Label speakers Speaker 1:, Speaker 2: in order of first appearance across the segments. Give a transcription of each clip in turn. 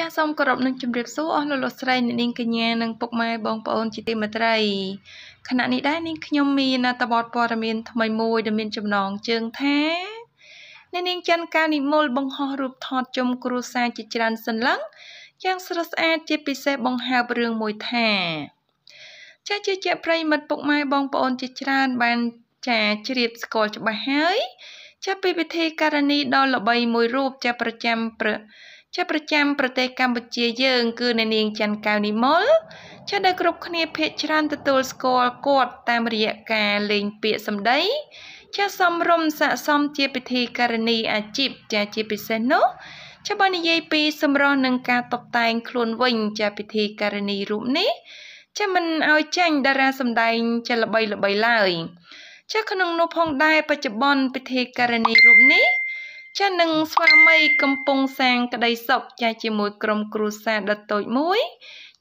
Speaker 1: ចាសសូមគោរពនឹងជម្រាបសួរអស់លោកលោកស្រីអ្នកនាងកញ្ញានិងពុកម៉ែបងប្អូនជាទីមេត្រីខណៈនេះដែរនាងខ្ញុំមានអត្ថបទព័ត៌មាន ថ្មីមួយដែលមានចំណងជើងថាអ្នកនាងច័ន្ទការនិមលបង្ហោះរូបថតជុំគ្រួសារជាច្រើន សន្លឹងយ៉ាង ស្រស់ស្អាតជាពិសេសបង្ហើបរឿងមួយថាចាជាជាប្រិមិត្តពុកម៉ែបងប្អូនជាច្រើន បានចាជ្រាបស្គាល់ច្បាស់ហើយ ចាពីពិធីការនីដ៏ល្បីមួយរូបចាប្រចាំប្រជាប្រចាំប្រទេសកម្ពុជាយើងគឺអ្នកនាងច័ន្ទកៅនិមលជាដែលគ្រប់គ្នាភាកច្រើនទទួលស្គាល់គាត់តាមរយៈការលេងពាក្យសម្ដីជាសំរុំស័កសមជាពិធីករណីអាជីពជាជាពិសេសនោះជាបាននិយាយពីសម្រស់នឹងការតុបតែងខ្លួនវិញជាពិធីករណីរូបនេះជាមិនឲ្យចាញ់តារាសម្ដែងជាល្បីល្បីឡើយជាក្នុងនោះផងដែរបច្ចុប្បន្នពិធីករណីរូបនេះចានឹងស្វាមីកំពុងសាងក្តីសុខចាជាមួយក្រុមគ្រួសារដ៏តូចមួយ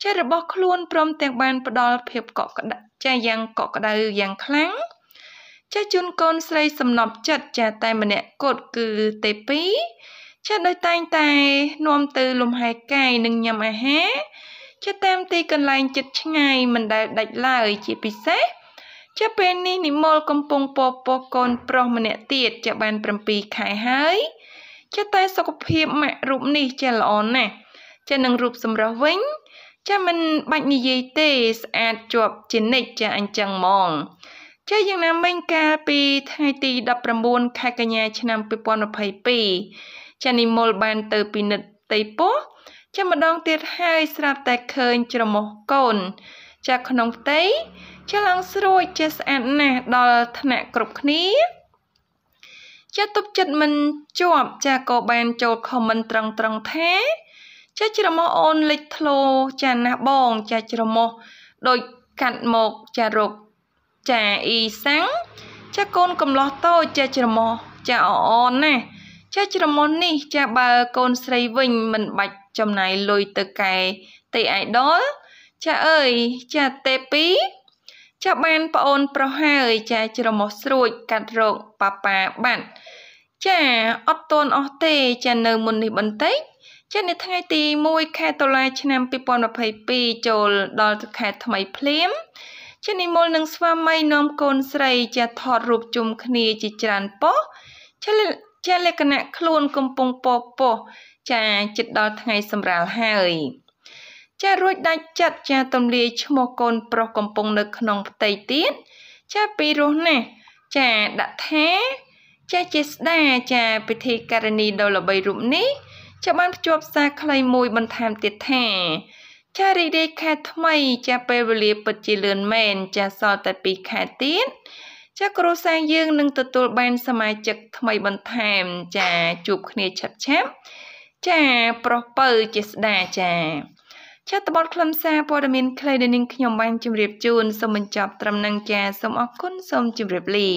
Speaker 1: ចារបស់ខ្លួនព្រមទាំងបានផ្ដល់ភាពកក់ក្ដៅចាយ៉ាងកក់ក្ដៅយ៉ាងខ្លាំងចាជូនកូនស្រីសំណប់ចិត្តចាតែម្នាក់គត់គឺទេពីចាដោយតែងតែនាំទៅលំហែកាយនិងញ៉ាំអាហារចាតាមទីកន្លែងចិត្តឆ្ងាយមិនដែលដាច់ឡើយជាពិសេសចាពេលនេះនិមលកំពុងពពកកូនប្រុសម្នាក់ទៀតចាបាន7ខែហើយចាតែសុខភាពម៉ាក់រូបនេះចាល្អណាស់ចានឹងរូបសម្រស់វិញចាមិនបាច់និយាយទេស្អាតជាប់ជានិច្ចចាអញ្ចឹងហ្មងចាយ៉ាងណាមិញកាលពីថ្ងៃទី19ខែកញ្ញាឆ្នាំ2022ចានិមលបានទៅពិនិត្យផ្ទៃពោះចាម្ដងទៀតហើយស្រាប់តែឃើញច្រមុះកូនចាក្នុងផ្ទៃចាឡើងស្រួចចាស្អាតណាស់ដល់ថ្នាក់គ្រប់គ្នាចាទុកចិត្តមិនជាប់ ចាក៏បានចូល comment ត្រង់ត្រង់ថាចាច្រមុះអូនលិចធ្លោចាណាស់បង ចាច្រមុះដូចកាត់មកចារកចាអ៊ីសាំងចាកូនកំឡោះតូចចាច្រមុះចាអអនណាចាច្រមុះនេះ ចាបើកូនស្រីវិញមិនបាច់ចំណាយលុយទៅកែទេអាយដលចាអើយចាទេពីចាបានប្អូនប្រុសហើយចាច្រមុះស្រួចកាត់រោគប៉ាប៉ាបាត់ចាអត់តន់អស់ទេចានៅមុននេះបន្តិចចានៅថ្ងៃទី1ខែតុលាឆ្នាំ2022ចូលដល់ខែថ្មីភ្លាមចានិមលនឹងស្វាមីនាំកូនស្រីចាថតរូបជុំគ្នាជាច្រើនប៉ុស្ចាជាលក្ខណៈខ្លួនកំពុងពពោះចាចិត្តដល់ថ្ងៃសម្រាលហើយចារួចដាច់ចិត្តចាទំលាយឈ្មោះកូនប្រុសកំពុងនៅក្នុងផ្ទៃទៀតចាពីរស់ណាស់ចាដាក់ថា ចាជាស្ដាចាពិធីករណីដ៏ល្បីរូបនេះចាបានភ្ជាប់សារខ្លីមួយបន្ថែមទៀតថា ចារីរាយខែថ្មីចាពេលវេលាពិតជាលឿនមែន ចាសល់តែ2ខែទៀតចាគ្រួសារយើងនឹងទទួលបានសមាជិកថ្មីបន្ថែមចាជួបគ្នាឆាប់ឆាប់ចាប្រុសពៅជាស្ដាចាឆាតបតខ្លឹមសារព័ត៌មានខ្លីដែលនាងខ្ញុំបានជម្រាបជូនសូមបញ្ចប់ត្រឹមនឹងចាសូមអរគុណសូមជម្រាបលា